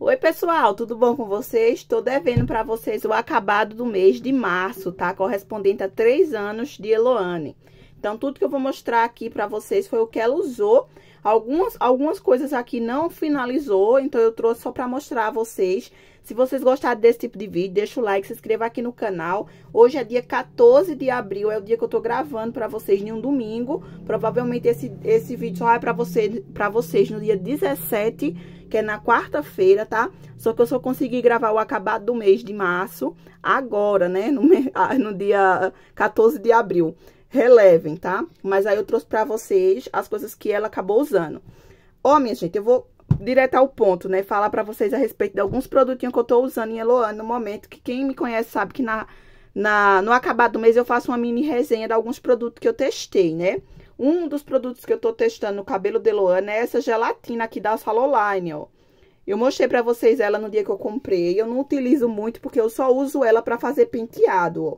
Oi, pessoal, tudo bom com vocês? Estou devendo para vocês o acabado do mês de março, tá? Correspondente a três anos de Eloane. Então, tudo que eu vou mostrar aqui para vocês foi o que ela usou Algumas, algumas coisas aqui não finalizou, então eu trouxe só para mostrar a vocês. Se vocês gostaram desse tipo de vídeo, deixa o like, se inscreva aqui no canal. Hoje é dia 14 de abril, é o dia que eu tô gravando para vocês em um domingo. Provavelmente esse, esse vídeo só é para você pra vocês no dia 17, que é na quarta-feira, tá? Só que eu só consegui gravar o acabado do mês de março, agora, né? No, no dia 14 de abril relevem, tá? Mas aí eu trouxe pra vocês as coisas que ela acabou usando. Ó, minha gente, eu vou direto ao ponto, né? Falar pra vocês a respeito de alguns produtinhos que eu tô usando em Eloane no momento, que quem me conhece sabe que na, na, no acabado do mês eu faço uma mini resenha de alguns produtos que eu testei, né? Um dos produtos que eu tô testando no cabelo de Eloane é essa gelatina aqui da Saloline, ó. Eu mostrei pra vocês ela no dia que eu comprei. Eu não utilizo muito porque eu só uso ela pra fazer penteado, ó.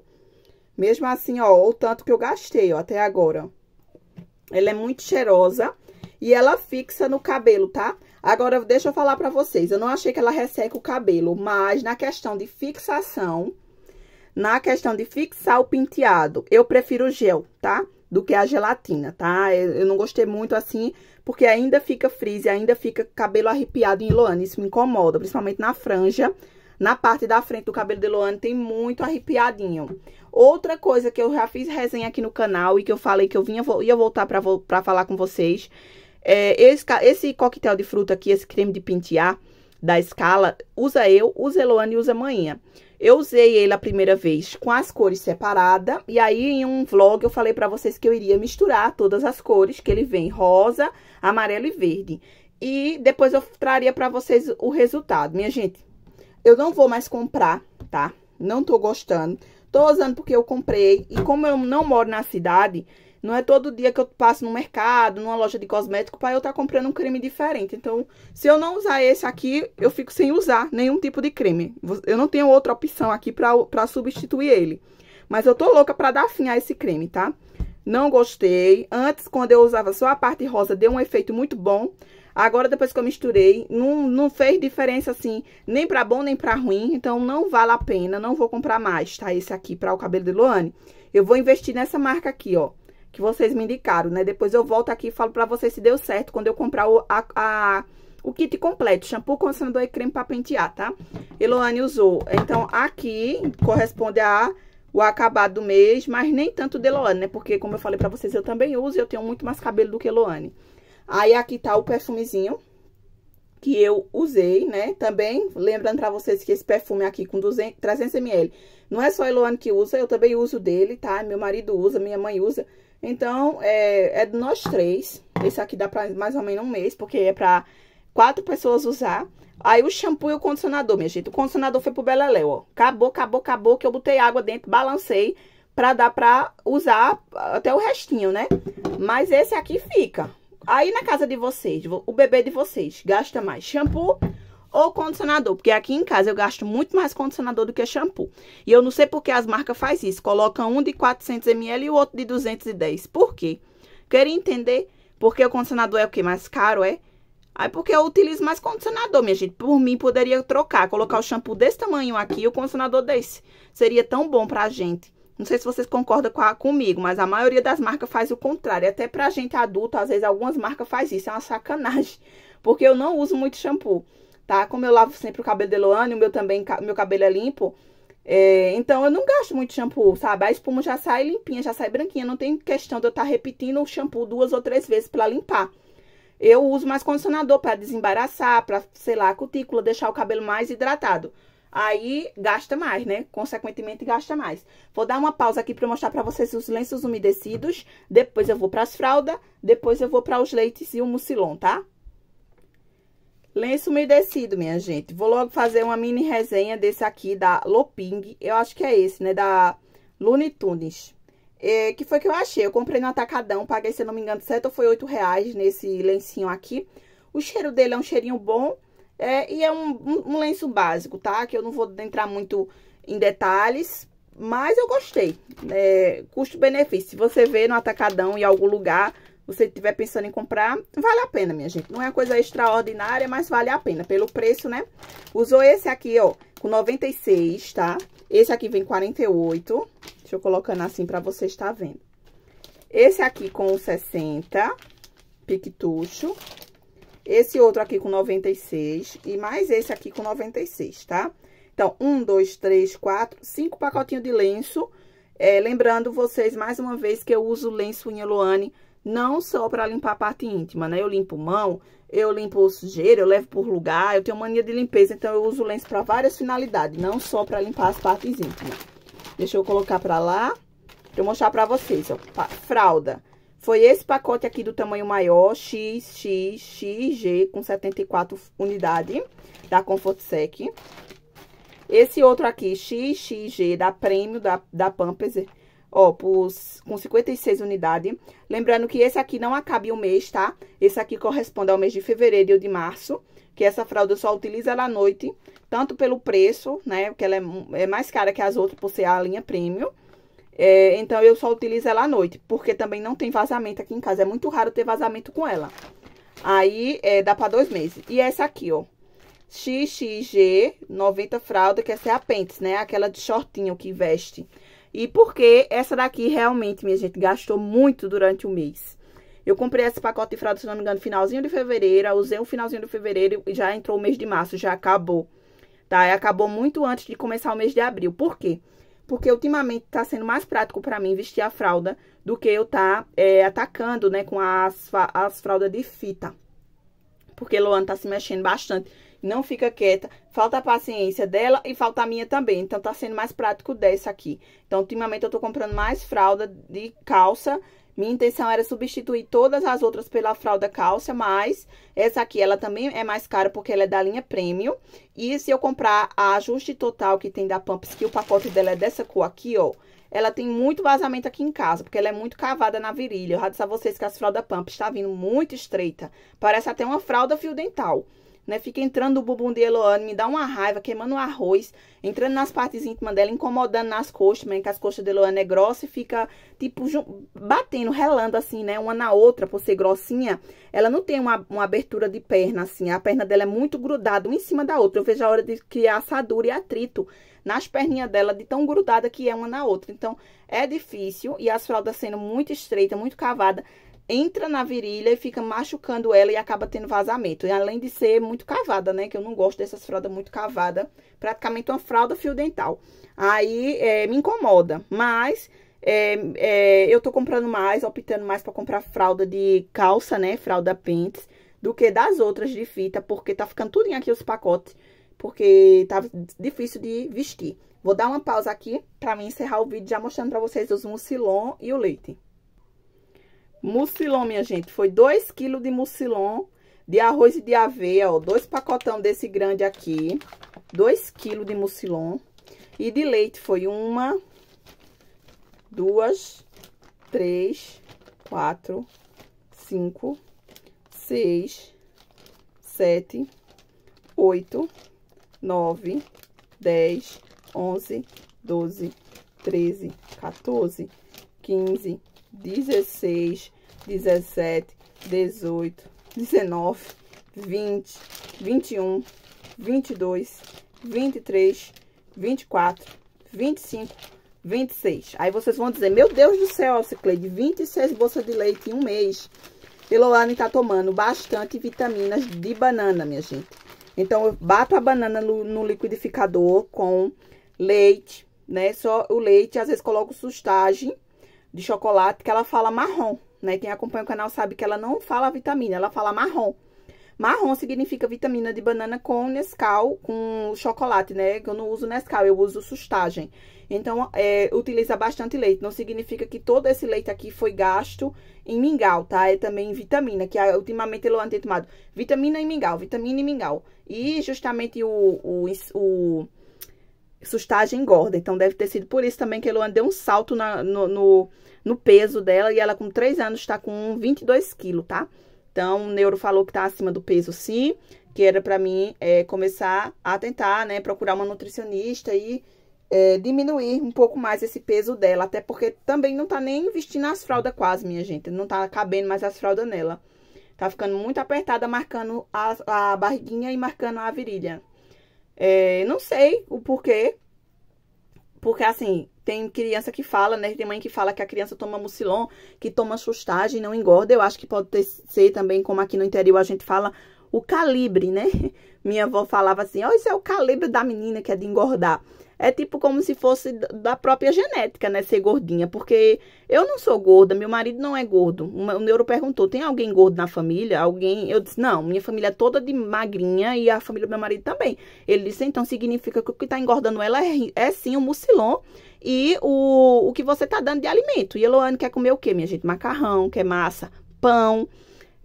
Mesmo assim, ó, o tanto que eu gastei, ó, até agora. Ela é muito cheirosa e ela fixa no cabelo, tá? Agora, deixa eu falar pra vocês. Eu não achei que ela resseca o cabelo, mas na questão de fixação, na questão de fixar o penteado, eu prefiro o gel, tá? Do que a gelatina, tá? Eu não gostei muito assim, porque ainda fica frizz, ainda fica cabelo arrepiado em Loane. Isso me incomoda, principalmente na franja na parte da frente do cabelo de Luane tem muito arrepiadinho. Outra coisa que eu já fiz resenha aqui no canal e que eu falei que eu vinha, ia voltar pra, pra falar com vocês. É, esse, esse coquetel de fruta aqui, esse creme de pentear da escala, usa eu, usa Eloane e usa Manhã. Eu usei ele a primeira vez com as cores separadas, e aí em um vlog eu falei pra vocês que eu iria misturar todas as cores, que ele vem rosa, amarelo e verde. E depois eu traria pra vocês o resultado. Minha gente, eu não vou mais comprar, tá? Não tô gostando. Tô usando porque eu comprei. E como eu não moro na cidade, não é todo dia que eu passo no mercado, numa loja de cosmético, pra eu estar tá comprando um creme diferente. Então, se eu não usar esse aqui, eu fico sem usar nenhum tipo de creme. Eu não tenho outra opção aqui para substituir ele. Mas eu tô louca para dar fim a esse creme, tá? Não gostei. Antes, quando eu usava só a parte rosa, deu um efeito muito bom. Agora, depois que eu misturei, não, não fez diferença, assim, nem pra bom, nem pra ruim. Então, não vale a pena, não vou comprar mais, tá? Esse aqui pra o cabelo de Luane. Eu vou investir nessa marca aqui, ó, que vocês me indicaram, né? Depois eu volto aqui e falo pra vocês se deu certo quando eu comprar o, a, a o kit completo, shampoo, condicionador e creme pra pentear, tá? Eloane usou. Então, aqui corresponde a o acabado do mês, mas nem tanto de Eloane, né? Porque, como eu falei pra vocês, eu também uso e eu tenho muito mais cabelo do que Eloane. Aí, aqui tá o perfumezinho que eu usei, né? Também, lembrando pra vocês que esse perfume aqui com 200, 300ml, não é só a Eloane que usa, eu também uso dele, tá? Meu marido usa, minha mãe usa. Então, é, é de nós três. Esse aqui dá pra mais ou menos um mês, porque é pra quatro pessoas usar. Aí, o shampoo e o condicionador, minha gente. O condicionador foi pro Beleléu, ó. Acabou, acabou, acabou, que eu botei água dentro, balancei pra dar pra usar até o restinho, né? Mas esse aqui fica. Aí na casa de vocês, o bebê de vocês gasta mais shampoo ou condicionador, porque aqui em casa eu gasto muito mais condicionador do que shampoo. E eu não sei porque as marcas faz isso, colocam um de 400 ml e o outro de 210. Por quê? Queria entender porque o condicionador é o que mais caro é. Aí porque eu utilizo mais condicionador, minha gente. Por mim poderia trocar, colocar o shampoo desse tamanho aqui e o condicionador desse. Seria tão bom pra gente. Não sei se vocês concordam com a, comigo, mas a maioria das marcas faz o contrário. Até pra gente adulto, às vezes algumas marcas faz isso. É uma sacanagem. Porque eu não uso muito shampoo, tá? Como eu lavo sempre o cabelo de Loane, o meu também, meu cabelo é limpo. É, então eu não gasto muito shampoo, sabe? A espuma já sai limpinha, já sai branquinha. Não tem questão de eu estar tá repetindo o shampoo duas ou três vezes para limpar. Eu uso mais condicionador para desembaraçar, para, sei lá, a cutícula, deixar o cabelo mais hidratado aí gasta mais, né? Consequentemente, gasta mais. Vou dar uma pausa aqui para mostrar para vocês os lenços umedecidos, depois eu vou para as fraldas, depois eu vou para os leites e o mucilon, tá? Lenço umedecido, minha gente. Vou logo fazer uma mini resenha desse aqui da Loping, eu acho que é esse, né? Da Looney Tunes. É, que foi que eu achei? Eu comprei no Atacadão, paguei, se não me engano, 7 ou foi 8 reais nesse lencinho aqui. O cheiro dele é um cheirinho bom, é, e é um, um, lenço básico, tá? Que eu não vou entrar muito em detalhes, mas eu gostei. É, Custo-benefício. Se você vê no atacadão em algum lugar, você estiver pensando em comprar, vale a pena, minha gente. Não é coisa extraordinária, mas vale a pena pelo preço, né? Usou esse aqui, ó, com 96, tá? Esse aqui vem 48. Deixa eu colocando assim pra você estar vendo. Esse aqui com 60, piquetucho. Esse outro aqui com 96 e mais esse aqui com 96, tá? Então, um, dois, três, quatro, cinco pacotinhos de lenço. É, lembrando vocês, mais uma vez, que eu uso lenço em Eloane não só para limpar a parte íntima, né? Eu limpo mão, eu limpo sujeira, eu levo por lugar, eu tenho mania de limpeza, então eu uso lenço para várias finalidades, não só para limpar as partes íntimas. Deixa eu colocar para lá, para eu mostrar para vocês, ó, fralda. Foi esse pacote aqui do tamanho maior, XXXG, com 74 unidades, da Comfort Sec. Esse outro aqui, XXG, da Prêmio, da, da Pampers, ó, pros, com 56 unidades. Lembrando que esse aqui não acabe o mês, tá? Esse aqui corresponde ao mês de fevereiro e de março, que essa fralda eu só utilizo ela à noite, tanto pelo preço, né? Porque ela é, é mais cara que as outras por ser a linha Prêmio é, então, eu só utilizo ela à noite, porque também não tem vazamento aqui em casa. É muito raro ter vazamento com ela. Aí, é, dá pra dois meses. E essa aqui, ó. XXG 90 fralda, que essa é a pentes, né? Aquela de shortinho que veste. E porque essa daqui realmente, minha gente, gastou muito durante o mês. Eu comprei esse pacote de fralda, se não me engano, finalzinho de fevereiro. Usei o finalzinho de fevereiro e já entrou o mês de março, já acabou. Tá? E acabou muito antes de começar o mês de abril. Por quê? porque ultimamente está sendo mais prático para mim vestir a fralda do que eu tá é, atacando, né, com as, as fraldas de fita. Porque Luana tá se mexendo bastante, não fica quieta, falta a paciência dela e falta a minha também, então tá sendo mais prático dessa aqui. Então, ultimamente eu tô comprando mais fralda de calça minha intenção era substituir todas as outras pela fralda cálcia, mas essa aqui ela também é mais cara porque ela é da linha premium. E se eu comprar a ajuste total que tem da Pumps, que o pacote dela é dessa cor aqui, ó, ela tem muito vazamento aqui em casa, porque ela é muito cavada na virilha. Eu já disse a vocês que as fraldas Pumps está vindo muito estreita. Parece até uma fralda fio dental né? Fica entrando o bumbum de Eloane, me dá uma raiva, queimando o arroz, entrando nas partes íntimas dela, incomodando nas coxas, mesmo que as coxas de Eloane é grossa e fica, tipo, batendo, relando assim, né? Uma na outra, por ser grossinha. Ela não tem uma, uma abertura de perna, assim. A perna dela é muito grudada, uma em cima da outra. Eu vejo a hora de criar assadura e atrito nas perninhas dela, de tão grudada que é uma na outra. Então, é difícil. E as fraldas sendo muito estreita, muito cavada entra na virilha e fica machucando ela e acaba tendo vazamento. E além de ser muito cavada, né? Que eu não gosto dessas fraldas muito cavada. Praticamente uma fralda fio dental. Aí é, me incomoda, mas é, é, eu tô comprando mais, optando mais para comprar fralda de calça, né? Fralda pente do que das outras de fita, porque tá ficando tudo em aqui os pacotes, porque tá difícil de vestir. Vou dar uma pausa aqui para mim encerrar o vídeo já mostrando para vocês os mucilon e o leite. Mucilon, minha gente, foi 2 quilos de mucilon de arroz e de aveia, ó. Dois pacotão desse grande aqui. 2 quilos de mucilon. E de leite foi uma, duas, três, quatro, cinco, seis, sete, oito, nove, dez, onze, doze, treze, quatorze, quinze, 16, 17, 18, 19, 20, 21, 22, 23, 24, 25, 26. Aí vocês vão dizer, meu Deus do céu, Cicleide, 26 bolsas de leite em um mês. Elolane tá tomando bastante vitaminas de banana, minha gente. Então, eu bato a banana no, no liquidificador com leite, né? Só o leite, às vezes coloco sustagem de chocolate que ela fala marrom, né? Quem acompanha o canal sabe que ela não fala vitamina, ela fala marrom. Marrom significa vitamina de banana com Nescau, com chocolate, né? Que eu não uso Nescau, eu uso sustagem. Então, é, utiliza bastante leite. Não significa que todo esse leite aqui foi gasto em mingau, tá? É também vitamina, que é ultimamente ele tem tomado. Vitamina e mingau, vitamina e mingau. E justamente o, o, o sustagem engorda. Então, deve ter sido por isso também que a Luana deu um salto na, no, no, no, peso dela. E ela, com 3 anos, está com 22 quilos, tá? Então, o neuro falou que está acima do peso, sim. Que era para mim é, começar a tentar, né? Procurar uma nutricionista e é, diminuir um pouco mais esse peso dela. Até porque também não tá nem vestindo as fraldas quase, minha gente. Não tá cabendo mais as fraldas nela. Tá ficando muito apertada, marcando a, a barriguinha e marcando a virilha. É, não sei o porquê, porque assim, tem criança que fala, né? Tem mãe que fala que a criança toma mucilon, que toma sustagem e não engorda. Eu acho que pode ter, ser também, como aqui no interior a gente fala, o calibre, né? Minha avó falava assim, ó, oh, esse é o calibre da menina que é de engordar é tipo como se fosse da própria genética, né? Ser gordinha. Porque eu não sou gorda, meu marido não é gordo. O neuro perguntou: tem alguém gordo na família? Alguém. Eu disse: não, minha família é toda de magrinha e a família do meu marido também. Ele disse: então significa que o que está engordando ela é, é sim o mucilon e o, o que você está dando de alimento. E Eloane quer comer o quê, minha gente? Macarrão, quer massa, pão.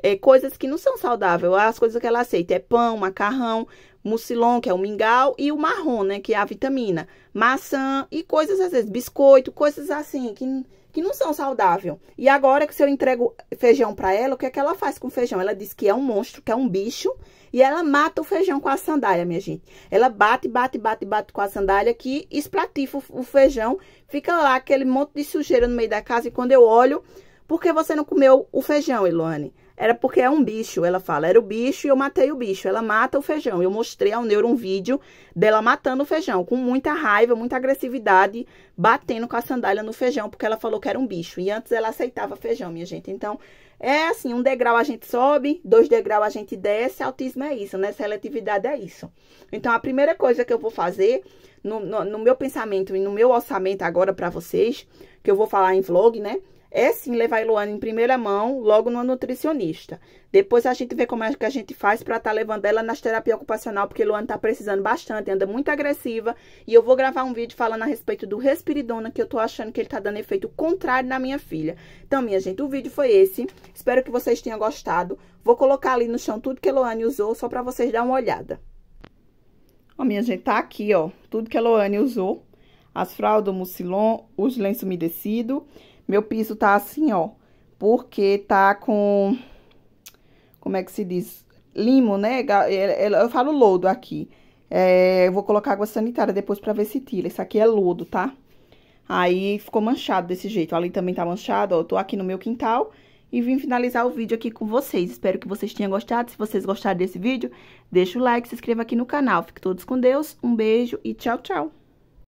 É, coisas que não são saudáveis. As coisas que ela aceita é pão, macarrão mucilon, que é o mingau, e o marrom, né, que é a vitamina, maçã e coisas às vezes, biscoito, coisas assim, que, que não são saudáveis. E agora que se eu entrego feijão para ela, o que é que ela faz com o feijão? Ela diz que é um monstro, que é um bicho, e ela mata o feijão com a sandália, minha gente. Ela bate, bate, bate, bate com a sandália que esplatifa o feijão, fica lá aquele monte de sujeira no meio da casa, e quando eu olho, por que você não comeu o feijão, Eloane? Era porque é um bicho, ela fala. Era o bicho e eu matei o bicho. Ela mata o feijão. Eu mostrei ao Neuro um vídeo dela matando o feijão, com muita raiva, muita agressividade, batendo com a sandália no feijão, porque ela falou que era um bicho. E antes ela aceitava feijão, minha gente. Então, é assim: um degrau a gente sobe, dois degraus a gente desce. Autismo é isso, né? Seletividade é isso. Então, a primeira coisa que eu vou fazer, no, no, no meu pensamento e no meu orçamento agora para vocês, que eu vou falar em vlog, né? é sim levar a Eloane em primeira mão, logo numa nutricionista. Depois a gente vê como é que a gente faz para estar tá levando ela nas terapias ocupacional, porque a Eloane tá precisando bastante, anda muito agressiva. E eu vou gravar um vídeo falando a respeito do Respiridona, que eu tô achando que ele tá dando efeito contrário na minha filha. Então, minha gente, o vídeo foi esse. Espero que vocês tenham gostado. Vou colocar ali no chão tudo que a Luane usou, só para vocês dar uma olhada. Ó, minha gente, tá aqui, ó, tudo que a Luane usou. As fraldas, o mucilon, os lenços umedecidos... Meu piso tá assim, ó, porque tá com, como é que se diz? Limo, né? É, é, eu falo lodo aqui. É, eu vou colocar água sanitária depois pra ver se tira. Isso aqui é lodo, tá? Aí ficou manchado desse jeito. Ali também tá manchado, ó. Eu tô aqui no meu quintal e vim finalizar o vídeo aqui com vocês. Espero que vocês tenham gostado. Se vocês gostaram desse vídeo, deixa o like, se inscreva aqui no canal. Fique todos com Deus, um beijo e tchau, tchau!